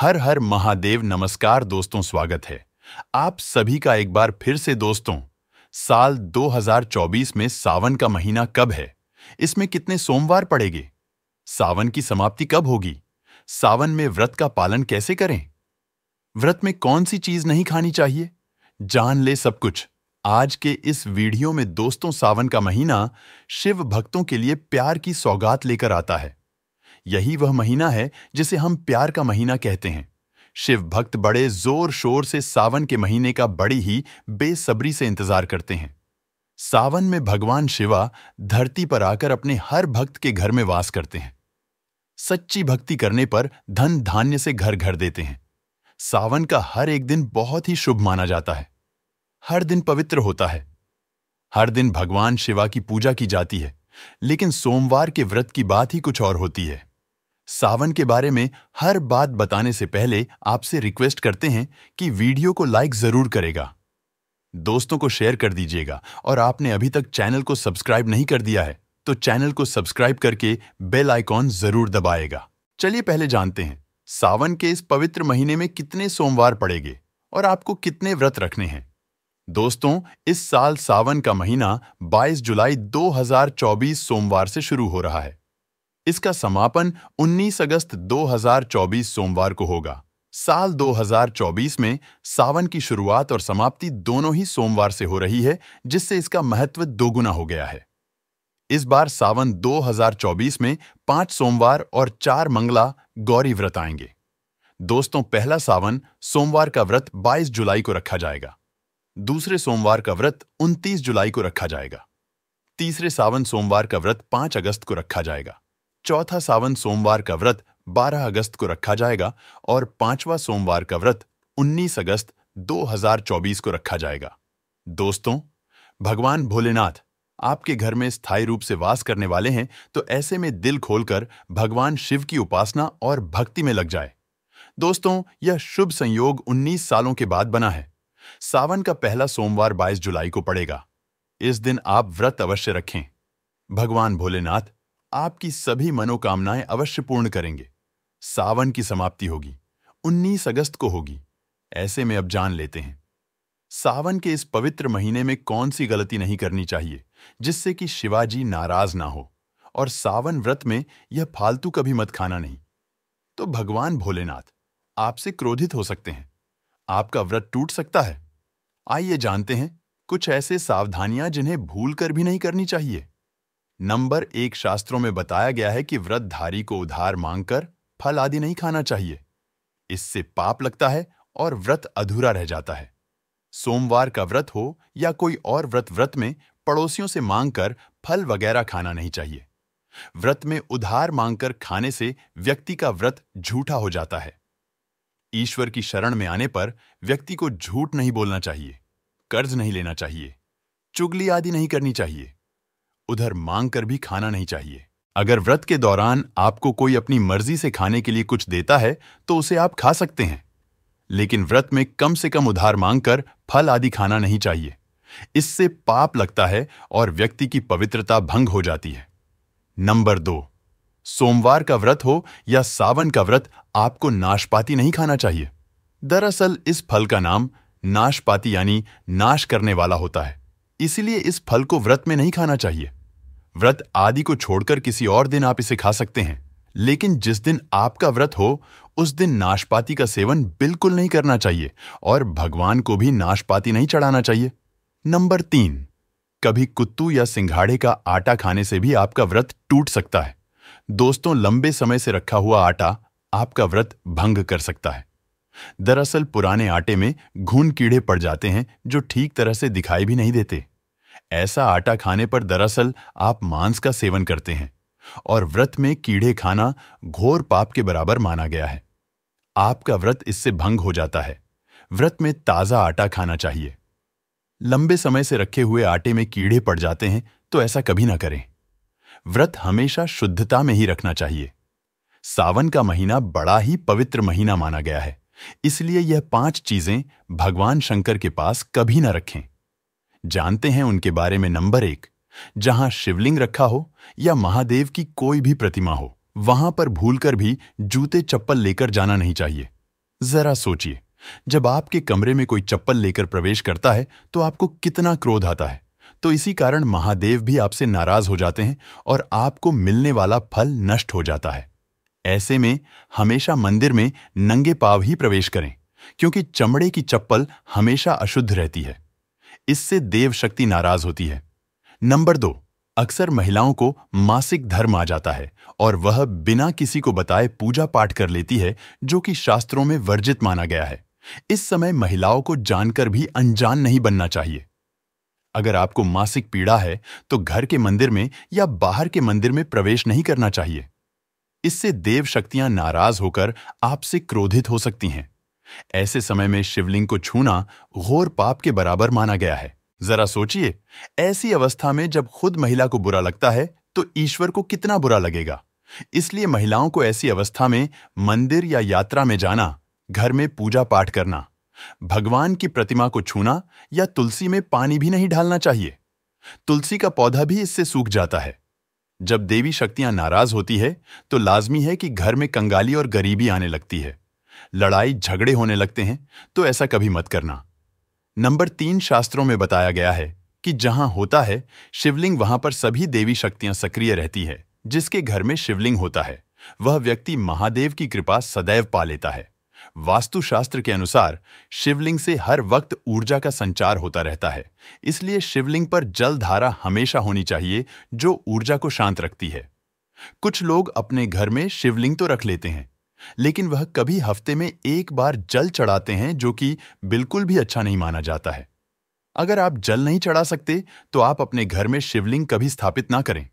हर हर महादेव नमस्कार दोस्तों स्वागत है आप सभी का एक बार फिर से दोस्तों साल 2024 में सावन का महीना कब है इसमें कितने सोमवार पड़ेंगे सावन की समाप्ति कब होगी सावन में व्रत का पालन कैसे करें व्रत में कौन सी चीज नहीं खानी चाहिए जान ले सब कुछ आज के इस वीडियो में दोस्तों सावन का महीना शिव भक्तों के लिए प्यार की सौगात लेकर आता है यही वह महीना है जिसे हम प्यार का महीना कहते हैं शिव भक्त बड़े जोर शोर से सावन के महीने का बड़ी ही बेसब्री से इंतजार करते हैं सावन में भगवान शिवा धरती पर आकर अपने हर भक्त के घर में वास करते हैं सच्ची भक्ति करने पर धन धान्य से घर घर देते हैं सावन का हर एक दिन बहुत ही शुभ माना जाता है हर दिन पवित्र होता है हर दिन भगवान शिवा की पूजा की जाती है लेकिन सोमवार के व्रत की बात ही कुछ और होती है सावन के बारे में हर बात बताने से पहले आपसे रिक्वेस्ट करते हैं कि वीडियो को लाइक जरूर करेगा दोस्तों को शेयर कर दीजिएगा और आपने अभी तक चैनल को सब्सक्राइब नहीं कर दिया है तो चैनल को सब्सक्राइब करके बेल आइकॉन जरूर दबाएगा चलिए पहले जानते हैं सावन के इस पवित्र महीने में कितने सोमवार पड़ेंगे और आपको कितने व्रत रखने हैं दोस्तों इस साल सावन का महीना 22 जुलाई 2024 सोमवार से शुरू हो रहा है इसका समापन 19 अगस्त 2024 सोमवार को होगा साल 2024 में सावन की शुरुआत और समाप्ति दोनों ही सोमवार से हो रही है जिससे इसका महत्व दोगुना हो गया है इस बार सावन 2024 में पांच सोमवार और चार मंगला गौरी व्रत आएंगे दोस्तों पहला सावन सोमवार का व्रत 22 जुलाई को रखा जाएगा दूसरे सोमवार का व्रत 29 जुलाई को रखा जाएगा तीसरे सावन सोमवार का व्रत 5 अगस्त को रखा जाएगा चौथा सावन सोमवार का व्रत 12 अगस्त को रखा जाएगा और पांचवा सोमवार का व्रत 19 अगस्त 2024 को रखा जाएगा दोस्तों भगवान भोलेनाथ आपके घर में स्थायी रूप से वास करने वाले हैं तो ऐसे में दिल खोलकर भगवान शिव की उपासना और भक्ति में लग जाए दोस्तों यह शुभ संयोग 19 सालों के बाद बना है सावन का पहला सोमवार 22 जुलाई को पड़ेगा इस दिन आप व्रत अवश्य रखें भगवान भोलेनाथ आपकी सभी मनोकामनाएं अवश्य पूर्ण करेंगे सावन की समाप्ति होगी 19 अगस्त को होगी ऐसे में अब जान लेते हैं सावन के इस पवित्र महीने में कौन सी गलती नहीं करनी चाहिए जिससे कि शिवाजी नाराज ना हो और सावन व्रत में यह फालतू कभी मत खाना नहीं तो भगवान भोलेनाथ आपसे क्रोधित हो सकते हैं आपका व्रत टूट सकता है आइए जानते हैं कुछ ऐसे सावधानियां जिन्हें भूल कर भी नहीं करनी चाहिए नंबर एक शास्त्रों में बताया गया है कि व्रतधारी को उधार मांगकर फल आदि नहीं खाना चाहिए इससे पाप लगता है और व्रत अधूरा रह जाता है सोमवार का व्रत हो या कोई और व्रत व्रत में पड़ोसियों से मांगकर फल वगैरह खाना नहीं चाहिए व्रत में उधार मांगकर खाने से व्यक्ति का व्रत झूठा हो जाता है ईश्वर की शरण में आने पर व्यक्ति को झूठ नहीं बोलना चाहिए कर्ज नहीं लेना चाहिए चुगली आदि नहीं करनी चाहिए उधर मांग कर भी खाना नहीं चाहिए अगर व्रत के दौरान आपको कोई अपनी मर्जी से खाने के लिए कुछ देता है तो उसे आप खा सकते हैं लेकिन व्रत में कम से कम उधार मांगकर फल आदि खाना नहीं चाहिए इससे पाप लगता है और व्यक्ति की पवित्रता भंग हो जाती है नंबर दो सोमवार का व्रत हो या सावन का व्रत आपको नाशपाती नहीं खाना चाहिए दरअसल इस फल का नाम नाशपाती यानी नाश करने वाला होता है इसलिए इस फल को व्रत में नहीं खाना चाहिए व्रत आदि को छोड़कर किसी और दिन आप इसे खा सकते हैं लेकिन जिस दिन आपका व्रत हो उस दिन नाशपाती का सेवन बिल्कुल नहीं करना चाहिए और भगवान को भी नाशपाती नहीं चढ़ाना चाहिए नंबर तीन कभी कुत्तू या सिंघाड़े का आटा खाने से भी आपका व्रत टूट सकता है दोस्तों लंबे समय से रखा हुआ आटा आपका व्रत भंग कर सकता है दरअसल पुराने आटे में घुन कीड़े पड़ जाते हैं जो ठीक तरह से दिखाई भी नहीं देते ऐसा आटा खाने पर दरअसल आप मांस का सेवन करते हैं और व्रत में कीड़े खाना घोर पाप के बराबर माना गया है आपका व्रत इससे भंग हो जाता है व्रत में ताज़ा आटा खाना चाहिए लंबे समय से रखे हुए आटे में कीड़े पड़ जाते हैं तो ऐसा कभी ना करें व्रत हमेशा शुद्धता में ही रखना चाहिए सावन का महीना बड़ा ही पवित्र महीना माना गया है इसलिए यह पांच चीजें भगवान शंकर के पास कभी ना रखें जानते हैं उनके बारे में नंबर एक जहां शिवलिंग रखा हो या महादेव की कोई भी प्रतिमा हो वहां पर भूलकर भी जूते चप्पल लेकर जाना नहीं चाहिए जरा सोचिए जब आपके कमरे में कोई चप्पल लेकर प्रवेश करता है तो आपको कितना क्रोध आता है तो इसी कारण महादेव भी आपसे नाराज हो जाते हैं और आपको मिलने वाला फल नष्ट हो जाता है ऐसे में हमेशा मंदिर में नंगे पाव ही प्रवेश करें क्योंकि चमड़े की चप्पल हमेशा अशुद्ध रहती है इससे देव शक्ति नाराज होती है नंबर दो अक्सर महिलाओं को मासिक धर्म आ जाता है और वह बिना किसी को बताए पूजा पाठ कर लेती है जो कि शास्त्रों में वर्जित माना गया है इस समय महिलाओं को जानकर भी अनजान नहीं बनना चाहिए अगर आपको मासिक पीड़ा है तो घर के मंदिर में या बाहर के मंदिर में प्रवेश नहीं करना चाहिए इससे देव शक्तियां नाराज होकर आपसे क्रोधित हो सकती हैं ऐसे समय में शिवलिंग को छूना घोर पाप के बराबर माना गया है जरा सोचिए ऐसी अवस्था में जब खुद महिला को बुरा लगता है तो ईश्वर को कितना बुरा लगेगा इसलिए महिलाओं को ऐसी अवस्था में मंदिर या यात्रा में जाना घर में पूजा पाठ करना भगवान की प्रतिमा को छूना या तुलसी में पानी भी नहीं डालना चाहिए तुलसी का पौधा भी इससे सूख जाता है जब देवी शक्तियां नाराज होती है तो लाजमी है कि घर में कंगाली और गरीबी आने लगती है लड़ाई झगड़े होने लगते हैं तो ऐसा कभी मत करना नंबर तीन शास्त्रों में बताया गया है कि जहां होता है शिवलिंग वहां पर सभी देवी शक्तियां सक्रिय रहती है जिसके घर में शिवलिंग होता है वह व्यक्ति महादेव की कृपा सदैव पा लेता है वास्तुशास्त्र के अनुसार शिवलिंग से हर वक्त ऊर्जा का संचार होता रहता है इसलिए शिवलिंग पर जल धारा हमेशा होनी चाहिए जो ऊर्जा को शांत रखती है कुछ लोग अपने घर में शिवलिंग तो रख लेते हैं लेकिन वह कभी हफ्ते में एक बार जल चढ़ाते हैं जो कि बिल्कुल भी अच्छा नहीं माना जाता है अगर आप जल नहीं चढ़ा सकते तो आप अपने घर में शिवलिंग कभी स्थापित ना करें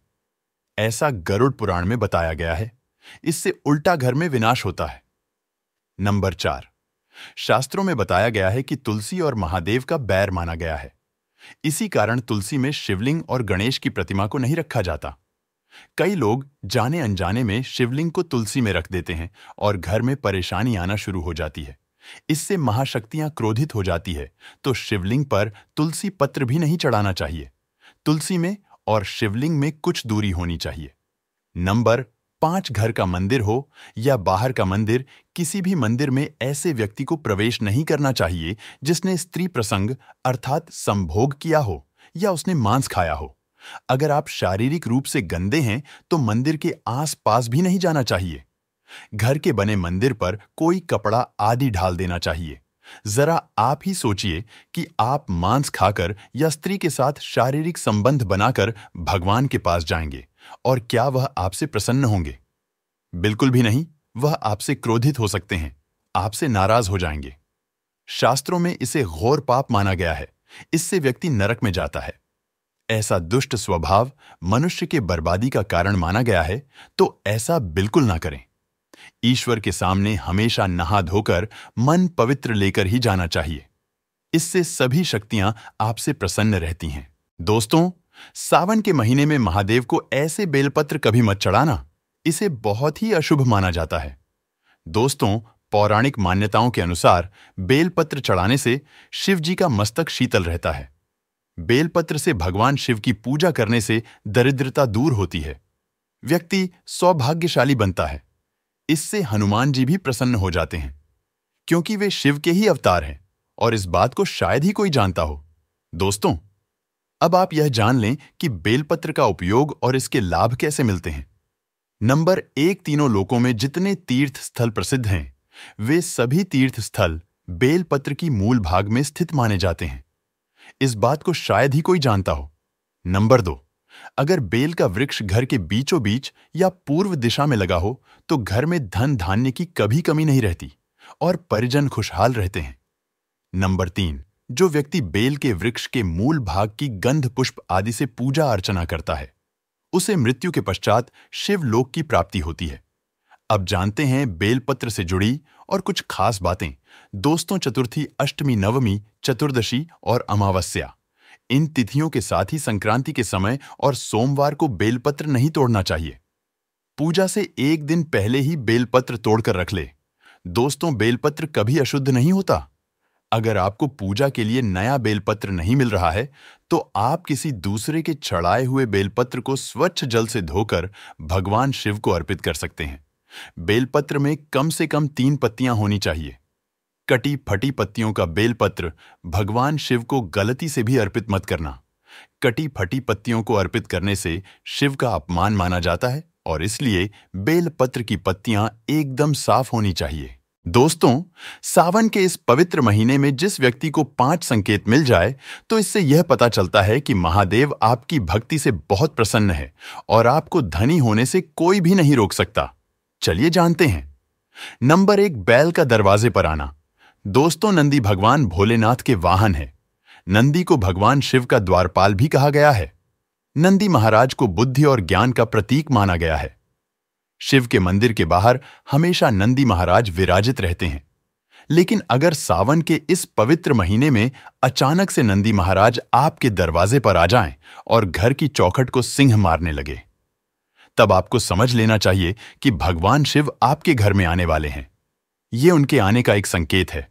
ऐसा गरुड़ पुराण में बताया गया है इससे उल्टा घर में विनाश होता है नंबर चार शास्त्रों में बताया गया है कि तुलसी और महादेव का बैर माना गया है इसी कारण तुलसी में शिवलिंग और गणेश की प्रतिमा को नहीं रखा जाता कई लोग जाने अनजाने में शिवलिंग को तुलसी में रख देते हैं और घर में परेशानी आना शुरू हो जाती है इससे महाशक्तियां क्रोधित हो जाती है तो शिवलिंग पर तुलसी पत्र भी नहीं चढ़ाना चाहिए तुलसी में और शिवलिंग में कुछ दूरी होनी चाहिए नंबर पांच घर का मंदिर हो या बाहर का मंदिर किसी भी मंदिर में ऐसे व्यक्ति को प्रवेश नहीं करना चाहिए जिसने स्त्री प्रसंग अर्थात संभोग किया हो या उसने मांस खाया हो अगर आप शारीरिक रूप से गंदे हैं तो मंदिर के आसपास भी नहीं जाना चाहिए घर के बने मंदिर पर कोई कपड़ा आदि ढाल देना चाहिए जरा आप ही सोचिए कि आप मांस खाकर या स्त्री के साथ शारीरिक संबंध बनाकर भगवान के पास जाएंगे और क्या वह आपसे प्रसन्न होंगे बिल्कुल भी नहीं वह आपसे क्रोधित हो सकते हैं आपसे नाराज हो जाएंगे शास्त्रों में इसे घोर पाप माना गया है इससे व्यक्ति नरक में जाता है ऐसा दुष्ट स्वभाव मनुष्य के बर्बादी का कारण माना गया है तो ऐसा बिल्कुल ना करें ईश्वर के सामने हमेशा नहा धोकर मन पवित्र लेकर ही जाना चाहिए इससे सभी शक्तियां आपसे प्रसन्न रहती हैं दोस्तों सावन के महीने में महादेव को ऐसे बेलपत्र कभी मत चढ़ाना इसे बहुत ही अशुभ माना जाता है दोस्तों पौराणिक मान्यताओं के अनुसार बेलपत्र चढ़ाने से शिवजी का मस्तक शीतल रहता है बेलपत्र से भगवान शिव की पूजा करने से दरिद्रता दूर होती है व्यक्ति सौभाग्यशाली बनता है इससे हनुमान जी भी प्रसन्न हो जाते हैं क्योंकि वे शिव के ही अवतार हैं और इस बात को शायद ही कोई जानता हो दोस्तों अब आप यह जान लें कि बेलपत्र का उपयोग और इसके लाभ कैसे मिलते हैं नंबर एक तीनों लोकों में जितने तीर्थ स्थल प्रसिद्ध हैं वे सभी तीर्थ स्थल बेलपत्र की मूल भाग में स्थित माने जाते हैं इस बात को शायद ही कोई जानता हो नंबर दो अगर बेल का वृक्ष घर के बीचों बीच या पूर्व दिशा में लगा हो तो घर में धन धान्य की कभी कमी नहीं रहती और परिजन खुशहाल रहते हैं नंबर तीन जो व्यक्ति बेल के वृक्ष के मूल भाग की गंध पुष्प आदि से पूजा अर्चना करता है उसे मृत्यु के पश्चात शिवलोक की प्राप्ति होती है अब जानते हैं बेलपत्र से जुड़ी और कुछ खास बातें दोस्तों चतुर्थी अष्टमी नवमी चतुर्दशी और अमावस्या इन तिथियों के साथ ही संक्रांति के समय और सोमवार को बेलपत्र नहीं तोड़ना चाहिए पूजा से एक दिन पहले ही बेलपत्र तोड़कर रख ले दोस्तों बेलपत्र कभी अशुद्ध नहीं होता अगर आपको पूजा के लिए नया बेलपत्र नहीं मिल रहा है तो आप किसी दूसरे के चढ़ाए हुए बेलपत्र को स्वच्छ जल से धोकर भगवान शिव को अर्पित कर सकते हैं बेलपत्र में कम से कम तीन पत्तियां होनी चाहिए कटी फटी पत्तियों का बेलपत्र भगवान शिव को गलती से भी अर्पित मत करना कटी फटी पत्तियों को अर्पित करने से शिव का अपमान माना जाता है और इसलिए बेलपत्र की पत्तियां एकदम साफ होनी चाहिए दोस्तों सावन के इस पवित्र महीने में जिस व्यक्ति को पांच संकेत मिल जाए तो इससे यह पता चलता है कि महादेव आपकी भक्ति से बहुत प्रसन्न है और आपको धनी होने से कोई भी नहीं रोक सकता चलिए जानते हैं नंबर एक बैल का दरवाजे पर आना दोस्तों नंदी भगवान भोलेनाथ के वाहन है नंदी को भगवान शिव का द्वारपाल भी कहा गया है नंदी महाराज को बुद्धि और ज्ञान का प्रतीक माना गया है शिव के मंदिर के बाहर हमेशा नंदी महाराज विराजित रहते हैं लेकिन अगर सावन के इस पवित्र महीने में अचानक से नंदी महाराज आपके दरवाजे पर आ जाएं और घर की चौखट को सिंह मारने लगे तब आपको समझ लेना चाहिए कि भगवान शिव आपके घर में आने वाले हैं ये उनके आने का एक संकेत है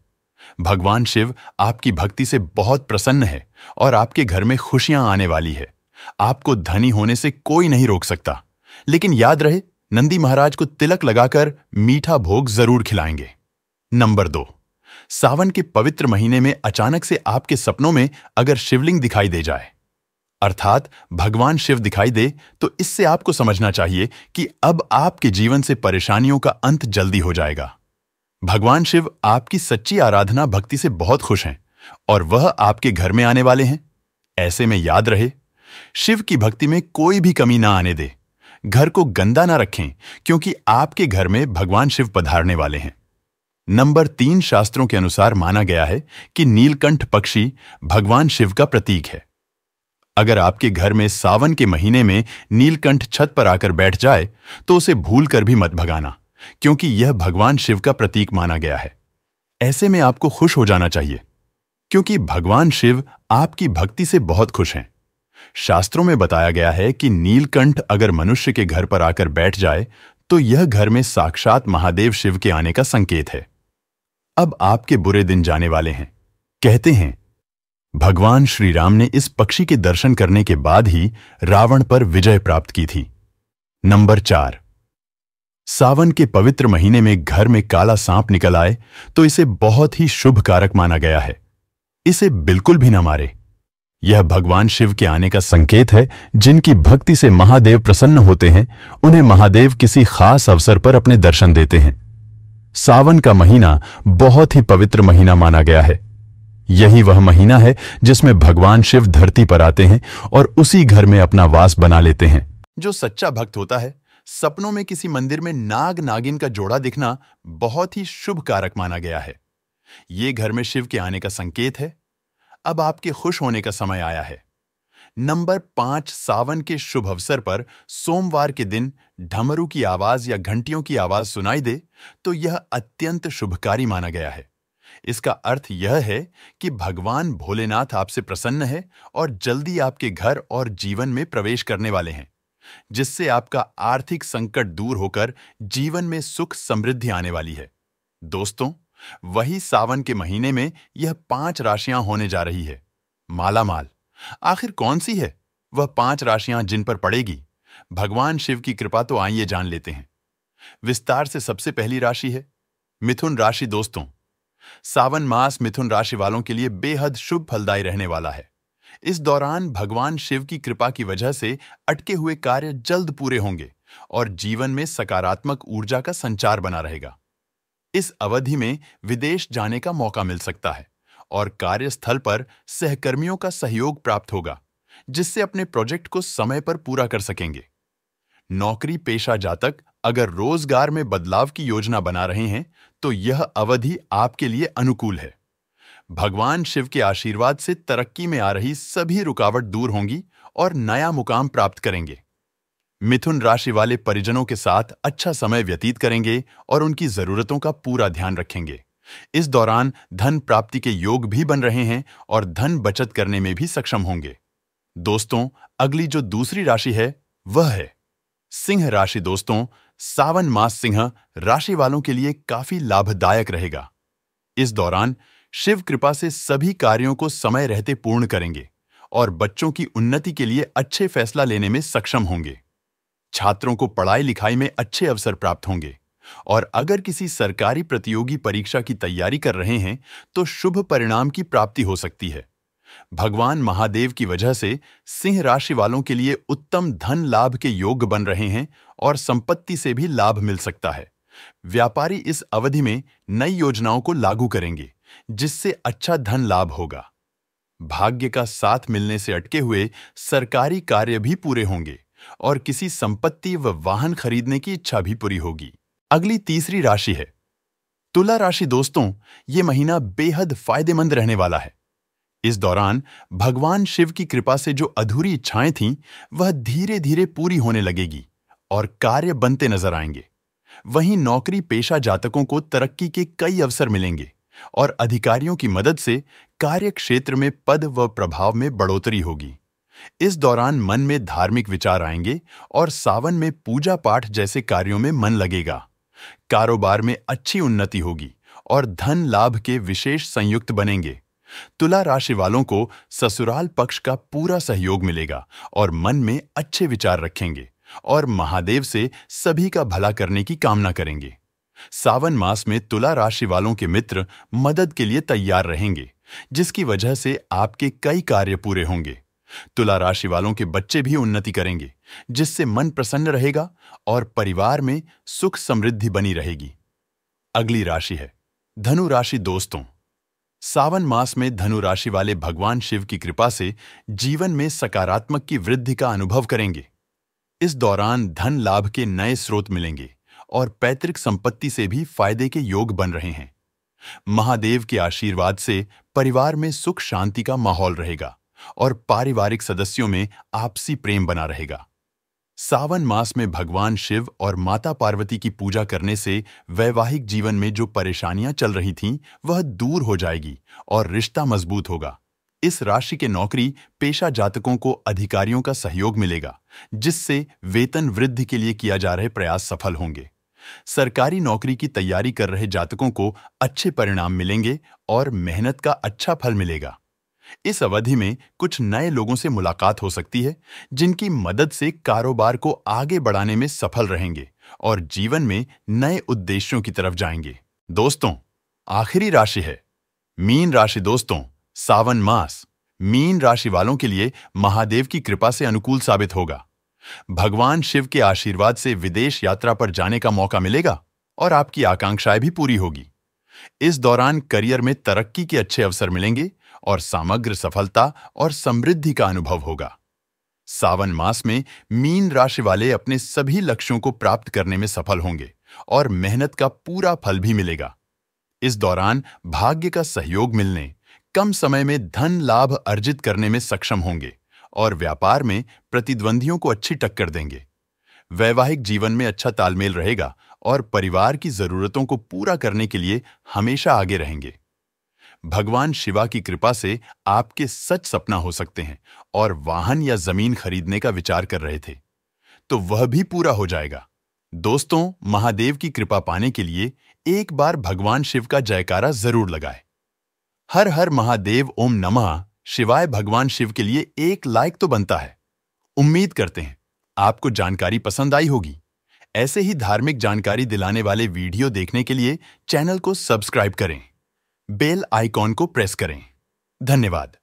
भगवान शिव आपकी भक्ति से बहुत प्रसन्न है और आपके घर में खुशियां आने वाली है आपको धनी होने से कोई नहीं रोक सकता लेकिन याद रहे नंदी महाराज को तिलक लगाकर मीठा भोग जरूर खिलाएंगे नंबर दो सावन के पवित्र महीने में अचानक से आपके सपनों में अगर शिवलिंग दिखाई दे जाए अर्थात भगवान शिव दिखाई दे तो इससे आपको समझना चाहिए कि अब आपके जीवन से परेशानियों का अंत जल्दी हो जाएगा भगवान शिव आपकी सच्ची आराधना भक्ति से बहुत खुश हैं और वह आपके घर में आने वाले हैं ऐसे में याद रहे शिव की भक्ति में कोई भी कमी ना आने दे घर को गंदा ना रखें क्योंकि आपके घर में भगवान शिव पधारने वाले हैं नंबर तीन शास्त्रों के अनुसार माना गया है कि नीलकंठ पक्षी भगवान शिव का प्रतीक है अगर आपके घर में सावन के महीने में नीलकंठ छत पर आकर बैठ जाए तो उसे भूल कर भी मत भगाना क्योंकि यह भगवान शिव का प्रतीक माना गया है ऐसे में आपको खुश हो जाना चाहिए क्योंकि भगवान शिव आपकी भक्ति से बहुत खुश हैं शास्त्रों में बताया गया है कि नीलकंठ अगर मनुष्य के घर पर आकर बैठ जाए तो यह घर में साक्षात महादेव शिव के आने का संकेत है अब आपके बुरे दिन जाने वाले हैं कहते हैं भगवान श्री राम ने इस पक्षी के दर्शन करने के बाद ही रावण पर विजय प्राप्त की थी नंबर चार सावन के पवित्र महीने में घर में काला सांप निकल आए तो इसे बहुत ही शुभ कारक माना गया है इसे बिल्कुल भी न मारे यह भगवान शिव के आने का संकेत है जिनकी भक्ति से महादेव प्रसन्न होते हैं उन्हें महादेव किसी खास अवसर पर अपने दर्शन देते हैं सावन का महीना बहुत ही पवित्र महीना माना गया है यही वह महीना है जिसमें भगवान शिव धरती पर आते हैं और उसी घर में अपना वास बना लेते हैं जो सच्चा भक्त होता है सपनों में किसी मंदिर में नाग नागिन का जोड़ा दिखना बहुत ही शुभ कारक माना गया है ये घर में शिव के आने का संकेत है अब आपके खुश होने का समय आया है नंबर पांच सावन के शुभ अवसर पर सोमवार के दिन ढमरू की आवाज या घंटियों की आवाज सुनाई दे तो यह अत्यंत शुभकारी माना गया है इसका अर्थ यह है कि भगवान भोलेनाथ आपसे प्रसन्न है और जल्दी आपके घर और जीवन में प्रवेश करने वाले हैं जिससे आपका आर्थिक संकट दूर होकर जीवन में सुख समृद्धि आने वाली है दोस्तों वही सावन के महीने में यह पांच राशियां होने जा रही है माला माल आखिर कौन सी है वह पांच राशियां जिन पर पड़ेगी भगवान शिव की कृपा तो आइए जान लेते हैं विस्तार से सबसे पहली राशि है मिथुन राशि दोस्तों सावन मास मिथुन राशि वालों के लिए बेहद शुभ फलदायी रहने वाला है इस दौरान भगवान शिव की कृपा की वजह से अटके हुए कार्य जल्द पूरे होंगे और जीवन में सकारात्मक ऊर्जा का संचार बना रहेगा इस अवधि में विदेश जाने का मौका मिल सकता है और कार्यस्थल पर सहकर्मियों का सहयोग प्राप्त होगा जिससे अपने प्रोजेक्ट को समय पर पूरा कर सकेंगे नौकरी पेशा जातक अगर रोजगार में बदलाव की योजना बना रहे हैं तो यह अवधि आपके लिए अनुकूल है भगवान शिव के आशीर्वाद से तरक्की में आ रही सभी रुकावट दूर होंगी और नया मुकाम प्राप्त करेंगे मिथुन राशि वाले परिजनों के साथ अच्छा समय व्यतीत करेंगे और उनकी जरूरतों का पूरा ध्यान रखेंगे इस दौरान धन प्राप्ति के योग भी बन रहे हैं और धन बचत करने में भी सक्षम होंगे दोस्तों अगली जो दूसरी राशि है वह है सिंह राशि दोस्तों सावन मास सिंह राशि वालों के लिए काफी लाभदायक रहेगा इस दौरान शिव कृपा से सभी कार्यों को समय रहते पूर्ण करेंगे और बच्चों की उन्नति के लिए अच्छे फैसला लेने में सक्षम होंगे छात्रों को पढ़ाई लिखाई में अच्छे अवसर प्राप्त होंगे और अगर किसी सरकारी प्रतियोगी परीक्षा की तैयारी कर रहे हैं तो शुभ परिणाम की प्राप्ति हो सकती है भगवान महादेव की वजह से सिंह राशि वालों के लिए उत्तम धन लाभ के योग बन रहे हैं और संपत्ति से भी लाभ मिल सकता है व्यापारी इस अवधि में नई योजनाओं को लागू करेंगे जिससे अच्छा धन लाभ होगा भाग्य का साथ मिलने से अटके हुए सरकारी कार्य भी पूरे होंगे और किसी संपत्ति व वाहन खरीदने की इच्छा भी पूरी होगी अगली तीसरी राशि है तुला राशि दोस्तों ये महीना बेहद फायदेमंद रहने वाला है इस दौरान भगवान शिव की कृपा से जो अधूरी इच्छाएं थीं वह धीरे धीरे पूरी होने लगेगी और कार्य बनते नजर आएंगे वहीं नौकरी पेशा जातकों को तरक्की के कई अवसर मिलेंगे और अधिकारियों की मदद से कार्य क्षेत्र में पद व प्रभाव में बढ़ोतरी होगी इस दौरान मन में धार्मिक विचार आएंगे और सावन में पूजा पाठ जैसे कार्यों में मन लगेगा कारोबार में अच्छी उन्नति होगी और धन लाभ के विशेष संयुक्त बनेंगे तुला राशि वालों को ससुराल पक्ष का पूरा सहयोग मिलेगा और मन में अच्छे विचार रखेंगे और महादेव से सभी का भला करने की कामना करेंगे सावन मास में तुला राशि वालों के मित्र मदद के लिए तैयार रहेंगे जिसकी वजह से आपके कई कार्य पूरे होंगे तुला राशि वालों के बच्चे भी उन्नति करेंगे जिससे मन प्रसन्न रहेगा और परिवार में सुख समृद्धि बनी रहेगी अगली राशि है धनु राशि दोस्तों सावन मास में धनु राशि वाले भगवान शिव की कृपा से जीवन में सकारात्मक की वृद्धि का अनुभव करेंगे इस दौरान धन लाभ के नए स्रोत मिलेंगे और पैतृक संपत्ति से भी फायदे के योग बन रहे हैं महादेव के आशीर्वाद से परिवार में सुख शांति का माहौल रहेगा और पारिवारिक सदस्यों में आपसी प्रेम बना रहेगा सावन मास में भगवान शिव और माता पार्वती की पूजा करने से वैवाहिक जीवन में जो परेशानियां चल रही थीं वह दूर हो जाएगी और रिश्ता मजबूत होगा इस राशि के नौकरी पेशा जातकों को अधिकारियों का सहयोग मिलेगा जिससे वेतन वृद्धि के लिए किया जा रहे प्रयास सफल होंगे सरकारी नौकरी की तैयारी कर रहे जातकों को अच्छे परिणाम मिलेंगे और मेहनत का अच्छा फल मिलेगा इस अवधि में कुछ नए लोगों से मुलाकात हो सकती है जिनकी मदद से कारोबार को आगे बढ़ाने में सफल रहेंगे और जीवन में नए उद्देश्यों की तरफ जाएंगे दोस्तों आखिरी राशि है मीन राशि दोस्तों सावन मास मीन राशि वालों के लिए महादेव की कृपा से अनुकूल साबित होगा भगवान शिव के आशीर्वाद से विदेश यात्रा पर जाने का मौका मिलेगा और आपकी आकांक्षाएं भी पूरी होगी इस दौरान करियर में तरक्की के अच्छे अवसर मिलेंगे और समग्र सफलता और समृद्धि का अनुभव होगा सावन मास में मीन राशि वाले अपने सभी लक्ष्यों को प्राप्त करने में सफल होंगे और मेहनत का पूरा फल भी मिलेगा इस दौरान भाग्य का सहयोग मिलने कम समय में धन लाभ अर्जित करने में सक्षम होंगे और व्यापार में प्रतिद्वंदियों को अच्छी टक्कर देंगे वैवाहिक जीवन में अच्छा तालमेल रहेगा और परिवार की जरूरतों को पूरा करने के लिए हमेशा आगे रहेंगे भगवान शिवा की कृपा से आपके सच सपना हो सकते हैं और वाहन या जमीन खरीदने का विचार कर रहे थे तो वह भी पूरा हो जाएगा दोस्तों महादेव की कृपा पाने के लिए एक बार भगवान शिव का जयकारा जरूर लगाएं। हर हर महादेव ओम नमः शिवाय भगवान शिव के लिए एक लाइक तो बनता है उम्मीद करते हैं आपको जानकारी पसंद आई होगी ऐसे ही धार्मिक जानकारी दिलाने वाले वीडियो देखने के लिए चैनल को सब्सक्राइब करें बेल आइकॉन को प्रेस करें धन्यवाद